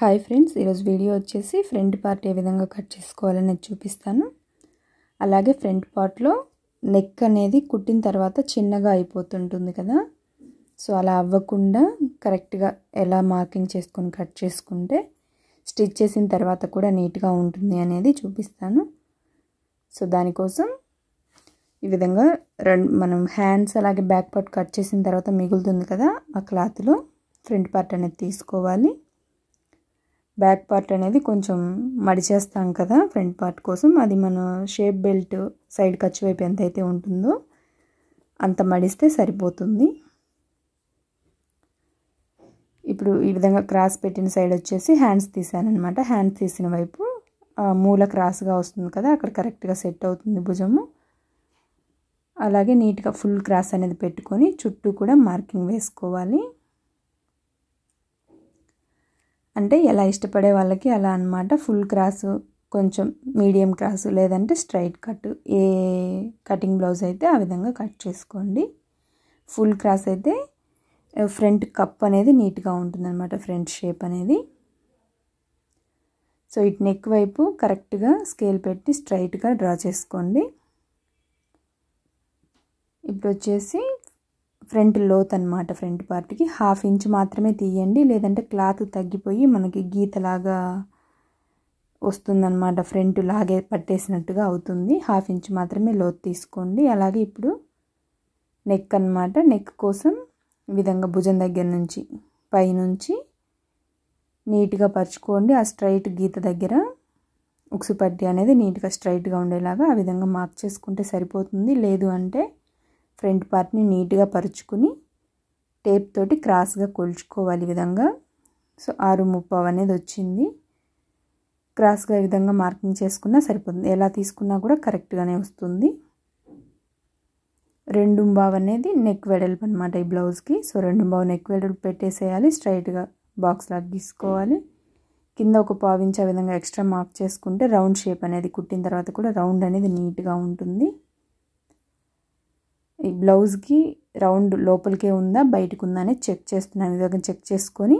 Hi friends ఈరోజు video వచ్చేసి front part ఏ విధంగా కట్ చేసుకోవాలని చూపిస్తాను అలాగే ఫ్రంట్ పార్ట్లో నెక్ అనేది కుట్టిన తర్వాత చిన్నగా అయిపోతుంటుంది కదా సో అలా అవ్వకుండా కరెక్ట్గా ఎలా మార్కింగ్ చేసుకొని కట్ చేసుకుంటే స్టిచ్ చేసిన తర్వాత కూడా నీట్గా ఉంటుంది అనేది చూపిస్తాను సో దానికోసం ఈ విధంగా రెండు మనం హ్యాండ్స్ అలాగే బ్యాక్ పార్ట్ కట్ చేసిన తర్వాత మిగులుతుంది కదా ఆ క్లాత్లో ఫ్రంట్ పార్ట్ అనేది తీసుకోవాలి బ్యాక్ పార్ట్ అనేది కొంచెం మడిచేస్తాం కదా ఫ్రంట్ పార్ట్ కోసం అది మన షేప్ బెల్ట్ సైడ్ ఖర్చు వైపు ఎంత అయితే ఉంటుందో అంత మడిస్తే సరిపోతుంది ఇప్పుడు ఈ విధంగా క్రాస్ పెట్టిన సైడ్ వచ్చేసి హ్యాండ్స్ తీసాను అనమాట హ్యాండ్స్ తీసిన వైపు మూల క్రాస్గా వస్తుంది కదా అక్కడ కరెక్ట్గా సెట్ అవుతుంది భుజము అలాగే నీట్గా ఫుల్ క్రాస్ అనేది పెట్టుకొని చుట్టూ కూడా మార్కింగ్ వేసుకోవాలి అంటే ఎలా ఇష్టపడే వాళ్ళకి అలా అనమాట ఫుల్ క్రాసు కొంచెం మీడియం క్రాసు లేదంటే స్ట్రైట్ కట్ ఏ కటింగ్ బ్లౌజ్ అయితే ఆ విధంగా కట్ చేసుకోండి ఫుల్ క్రాస్ అయితే ఫ్రంట్ కప్ అనేది నీట్గా ఉంటుందన్నమాట ఫ్రంట్ షేప్ అనేది సో ఇటు నెక్ వైపు కరెక్ట్గా స్కేల్ పెట్టి స్ట్రైట్గా డ్రా చేసుకోండి ఇప్పుడు వచ్చేసి ఫ్రంట్ లోత్ అనమాట ఫ్రంట్ పార్ట్కి హాఫ్ ఇంచ్ మాత్రమే తీయండి లేదంటే క్లాత్ తగ్గిపోయి మనకి గీతలాగా వస్తుందన్నమాట ఫ్రంట్ లాగే పట్టేసినట్టుగా అవుతుంది హాఫ్ ఇంచ్ మాత్రమే లోత్ తీసుకోండి అలాగే ఇప్పుడు నెక్ అనమాట నెక్ కోసం ఈ విధంగా భుజం దగ్గర నుంచి పైనుంచి నీట్గా పరుచుకోండి ఆ స్ట్రైట్ గీత దగ్గర ఉక్సుపట్టి అనేది నీట్గా స్ట్రైట్గా ఉండేలాగా ఆ విధంగా మార్క్ చేసుకుంటే సరిపోతుంది లేదు అంటే ఫ్రంట్ పార్ట్ని నీట్గా పరుచుకుని టేప్ తోటి క్రాస్గా కొలుచుకోవాలి విధంగా సో ఆరు ముప్పావు అనేది వచ్చింది క్రాస్గా ఈ విధంగా మార్కింగ్ చేసుకున్నా సరిపోతుంది ఎలా తీసుకున్నా కూడా కరెక్ట్గానే వస్తుంది రెండు బావ్ అనేది నెక్ వెడల్పు అనమాట ఈ బ్లౌజ్కి సో రెండు బావ్ నెక్ వెడల్పు పెట్టేసేయాలి స్ట్రైట్గా బాక్స్ లాగా కింద ఒక పావించే విధంగా ఎక్స్ట్రా మార్క్ చేసుకుంటే రౌండ్ షేప్ అనేది కుట్టిన తర్వాత కూడా రౌండ్ అనేది నీట్గా ఉంటుంది ఈ బ్లౌజ్కి రౌండ్ లోపలికే ఉందా బయటకు ఉందా అనేది చెక్ చేస్తున్నాను ఇది ఒక చెక్ చేసుకొని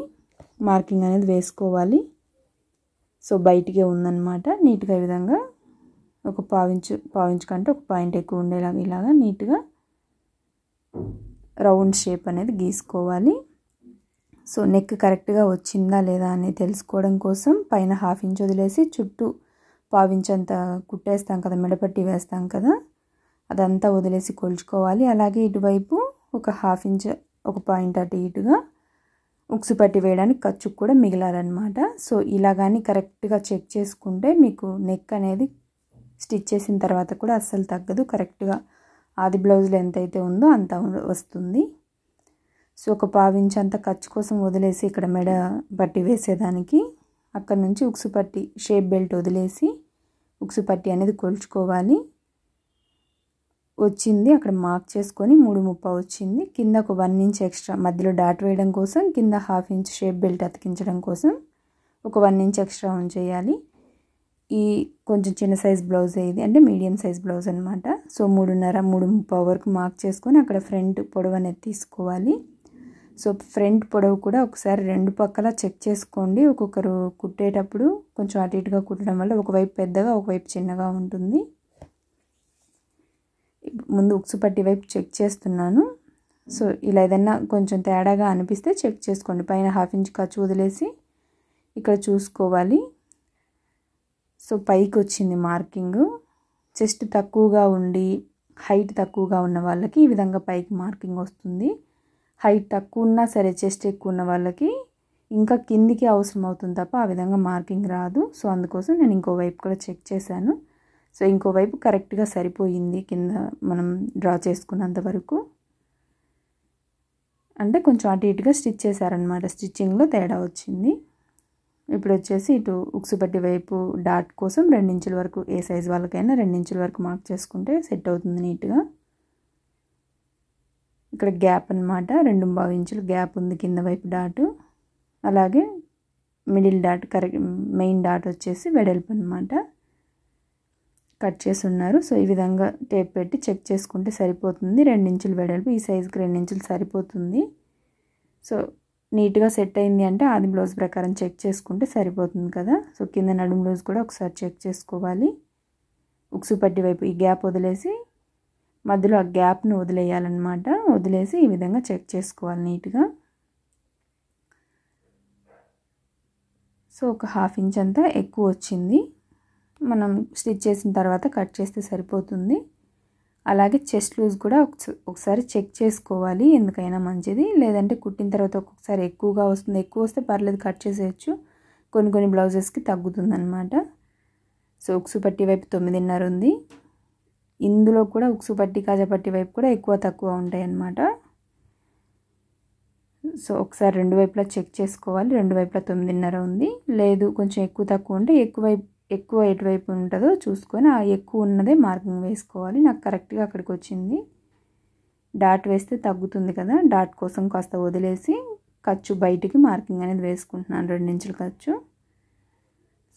మార్కింగ్ అనేది వేసుకోవాలి సో బయటికే ఉందన్నమాట నీట్గా ఈ విధంగా ఒక పావించు పావించు కంటే ఒక పాయింట్ ఎక్కువ ఉండేలాగా ఇలాగా నీట్గా రౌండ్ షేప్ అనేది గీసుకోవాలి సో నెక్ కరెక్ట్గా వచ్చిందా లేదా అనేది తెలుసుకోవడం కోసం పైన హాఫ్ ఇంచ్ వదిలేసి చుట్టూ పావించంత కుట్టేస్తాం కదా మెడపట్టి వేస్తాం కదా అదంతా వదిలేసి కొలుచుకోవాలి అలాగే ఇటువైపు ఒక హాఫ్ ఇంచ్ ఒక పాయింట్ అటు ఇటుగా ఉక్సు పట్టి వేయడానికి ఖర్చు కూడా మిగిలాలన్నమాట సో ఇలా కానీ కరెక్ట్గా చెక్ చేసుకుంటే మీకు నెక్ అనేది స్టిచ్ చేసిన తర్వాత కూడా అస్సలు తగ్గదు కరెక్ట్గా ఆది బ్లౌజ్లో ఎంతైతే ఉందో అంత వస్తుంది సో ఒక పావించి అంత ఖర్చు కోసం వదిలేసి ఇక్కడ మెడ పట్టి వేసేదానికి అక్కడ నుంచి ఉక్సు పట్టి షేప్ బెల్ట్ వదిలేసి ఉక్సు పట్టి అనేది కొలుచుకోవాలి వచ్చింది అక్కడ మార్క్ చేసుకొని మూడు ముప్ప వచ్చింది కింద ఒక వన్ ఇంచ్ ఎక్స్ట్రా మధ్యలో డాట్ వేయడం కోసం కింద హాఫ్ ఇంచ్ షేప్ బెల్ట్ అతికించడం కోసం ఒక వన్ ఇంచ్ ఎక్స్ట్రా చేయాలి ఈ కొంచెం చిన్న సైజ్ బ్లౌజ్ ఇది అంటే మీడియం సైజ్ బ్లౌజ్ అనమాట సో మూడున్నర మూడు ముప్పై వరకు మార్క్ చేసుకొని అక్కడ ఫ్రంట్ పొడవు అనేది తీసుకోవాలి సో ఫ్రంట్ పొడవు కూడా ఒకసారి రెండు పక్కల చెక్ చేసుకోండి ఒక్కొక్కరు కుట్టేటప్పుడు కొంచెం అటు ఇటుగా కుట్టడం వల్ల ఒకవైపు పెద్దగా ఒకవైపు చిన్నగా ఉంటుంది ముందు ఉక్సుపట్టి వైపు చెక్ చేస్తున్నాను సో ఇలా ఏదైనా కొంచెం తేడాగా అనిపిస్తే చెక్ చేసుకోండి పైన హాఫ్ ఇంచ్ ఖర్చు వదిలేసి ఇక్కడ చూసుకోవాలి సో పైకి వచ్చింది మార్కింగ్ చెస్ట్ తక్కువగా ఉండి హైట్ తక్కువగా ఉన్న వాళ్ళకి ఈ విధంగా పైకి మార్కింగ్ వస్తుంది హైట్ తక్కువ ఉన్నా సరే చెస్ట్ ఎక్కువ ఉన్న వాళ్ళకి ఇంకా కిందికి అవసరం అవుతుంది తప్ప ఆ విధంగా మార్కింగ్ రాదు సో అందుకోసం నేను ఇంకో వైపు కూడా చెక్ చేశాను సో ఇంకోవైపు కరెక్ట్గా సరిపోయింది కింద మనం డ్రా చేసుకున్నంత వరకు అంటే కొంచెం అటు ఇటుగా స్టిచ్ చేశారనమాట స్టిచ్చింగ్లో తేడా వచ్చింది ఇప్పుడు వచ్చేసి ఇటు ఉక్సుపట్టి వైపు డాట్ కోసం రెండించుల వరకు ఏ సైజు వాళ్ళకైనా రెండించుల వరకు మార్క్ చేసుకుంటే సెట్ అవుతుంది నీట్గా ఇక్కడ గ్యాప్ అనమాట రెండు బావు ఇంచులు గ్యాప్ ఉంది కింద వైపు డాటు అలాగే middle dot correct main dot వచ్చేసి వెడల్పు అనమాట కట్ చేసి ఉన్నారు సో ఈ విధంగా టేప్ పెట్టి చెక్ చేసుకుంటే సరిపోతుంది ఇంచుల వెడల్పు ఈ సైజుకి ఇంచులు సరిపోతుంది సో నీట్గా సెట్ అయింది అంటే ఆది బ్లౌజ్ ప్రకారం చెక్ చేసుకుంటే సరిపోతుంది కదా సో కింద నడుము బ్లౌజ్ కూడా ఒకసారి చెక్ చేసుకోవాలి ఉక్సు పట్టి వైపు ఈ గ్యాప్ వదిలేసి మధ్యలో ఆ గ్యాప్ను వదిలేయాలన్నమాట వదిలేసి ఈ విధంగా చెక్ చేసుకోవాలి నీట్గా సో ఒక హాఫ్ ఇంచ్ అంతా ఎక్కువ వచ్చింది మనం స్టిచ్ చేసిన తర్వాత కట్ చేస్తే సరిపోతుంది అలాగే చెస్ట్ లూజ్ కూడా ఒకసారి చెక్ చేసుకోవాలి ఎందుకైనా మంచిది లేదంటే కుట్టిన తర్వాత ఒక్కొక్కసారి ఎక్కువగా వస్తుంది ఎక్కువ వస్తే పర్లేదు కట్ చేసేయచ్చు కొన్ని కొన్ని బ్లౌజెస్కి తగ్గుతుందనమాట సో ఉక్సు పట్టి వైపు తొమ్మిదిన్నర ఉంది ఇందులో కూడా ఉక్సు పట్టి కాజపట్టి వైపు కూడా ఎక్కువ తక్కువ ఉంటాయి అన్నమాట సో ఒకసారి రెండు వైపులా చెక్ చేసుకోవాలి రెండు వైపులా తొమ్మిదిన్నర ఉంది లేదు కొంచెం ఎక్కువ తక్కువ ఉంటే ఎక్కువ వైపు ఎక్కువ ఎటువైపు ఉంటుందో చూసుకొని ఆ ఎక్కువ ఉన్నదే మార్కింగ్ వేసుకోవాలి నాకు కరెక్ట్గా అక్కడికి వచ్చింది డాట్ వేస్తే తగ్గుతుంది కదా డాట్ కోసం కాస్త వదిలేసి ఖర్చు బయటికి మార్కింగ్ అనేది వేసుకుంటున్నాను రెండు రెండించుల ఖర్చు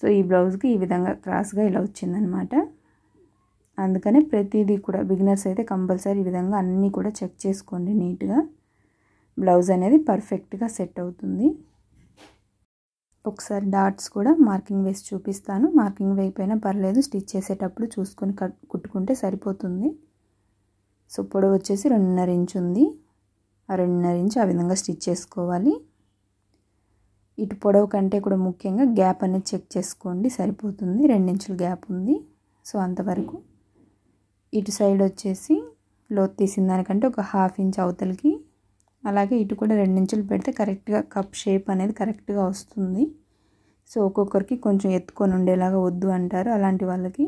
సో ఈ బ్లౌజ్కి ఈ విధంగా క్రాస్గా ఇలా వచ్చిందనమాట అందుకనే ప్రతిదీ కూడా బిగినర్స్ అయితే కంపల్సరీ ఈ విధంగా అన్నీ కూడా చెక్ చేసుకోండి నీట్గా బ్లౌజ్ అనేది పర్ఫెక్ట్గా సెట్ అవుతుంది ఒకసారి డాట్స్ కూడా మార్కింగ్ వేసి చూపిస్తాను మార్కింగ్ వేయకపోయినా పర్లేదు స్టిచ్ చేసేటప్పుడు చూసుకొని కుట్టుకుంటే సరిపోతుంది సో పొడవు వచ్చేసి రెండున్నర ఇంచు ఉంది ఆ రెండున్నర ఇంచు ఆ విధంగా స్టిచ్ చేసుకోవాలి ఇటు పొడవు కంటే కూడా ముఖ్యంగా గ్యాప్ అనేది చెక్ చేసుకోండి సరిపోతుంది రెండించుల గ్యాప్ ఉంది సో అంతవరకు ఇటు సైడ్ వచ్చేసి లోతు తీసిన దానికంటే ఒక హాఫ్ ఇంచ్ అవతలకి అలాగే ఇటు కూడా రెండించులు పెడితే కరెక్ట్గా కప్ షేప్ అనేది కరెక్ట్గా వస్తుంది సో ఒక్కొక్కరికి కొంచెం ఎత్తుకొని ఉండేలాగా వద్దు అంటారు అలాంటి వాళ్ళకి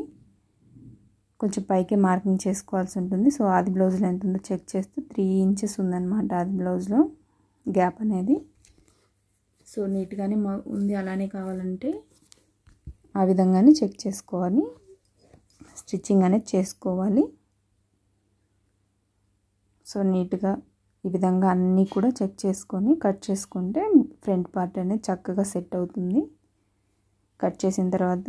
కొంచెం పైకి మార్కింగ్ చేసుకోవాల్సి ఉంటుంది సో ఆది బ్లౌజ్లో ఎంత ఉందో చెక్ చేస్తే త్రీ ఇంచెస్ ఉందన్నమాట ఆది బ్లౌజ్లో గ్యాప్ అనేది సో నీట్గానే ఉంది అలానే కావాలంటే ఆ విధంగానే చెక్ చేసుకోవాలి స్టిచ్చింగ్ అనేది చేసుకోవాలి సో నీట్గా ఈ విధంగా అన్నీ కూడా చెక్ చేసుకొని కట్ చేసుకుంటే ఫ్రంట్ పార్ట్ అనేది చక్కగా సెట్ అవుతుంది కట్ చేసిన తర్వాత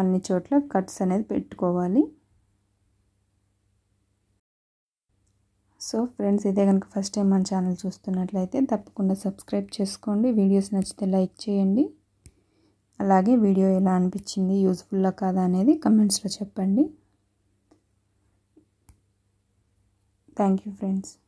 అన్ని చోట్ల కట్స్ అనేది పెట్టుకోవాలి సో ఫ్రెండ్స్ ఇదే కనుక ఫస్ట్ టైం మన ఛానల్ చూస్తున్నట్లయితే తప్పకుండా సబ్స్క్రైబ్ చేసుకోండి వీడియోస్ నచ్చితే లైక్ చేయండి అలాగే వీడియో ఎలా అనిపించింది యూజ్ఫుల్లా కాదా అనేది కమెంట్స్లో చెప్పండి Thank you, friends.